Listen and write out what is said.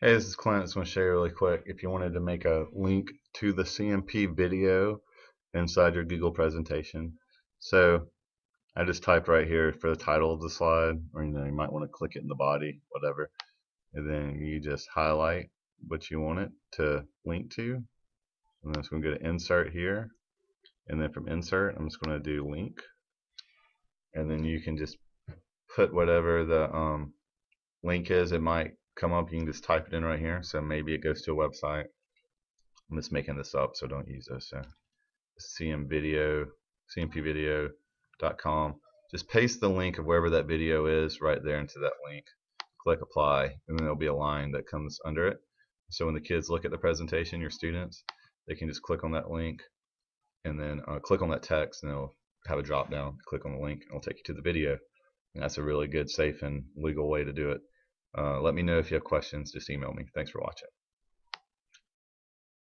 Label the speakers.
Speaker 1: Hey, this is Clint. I just want to show you really quick. If you wanted to make a link to the CMP video inside your Google presentation. So I just typed right here for the title of the slide, or you know, you might want to click it in the body, whatever. And then you just highlight what you want it to link to. And then it's going to go to insert here. And then from insert, I'm just going to do link. And then you can just put whatever the um, link is. It might come up, you can just type it in right here. So maybe it goes to a website. I'm just making this up, so don't use this. So CM video, cmpvideo.com. Just paste the link of wherever that video is right there into that link. Click apply, and then there'll be a line that comes under it. So when the kids look at the presentation, your students, they can just click on that link and then uh, click on that text and it'll have a drop down. Click on the link and it'll take you to the video. And that's a really good, safe, and legal way to do it. Uh, let me know if you have questions. Just email me. Thanks for watching.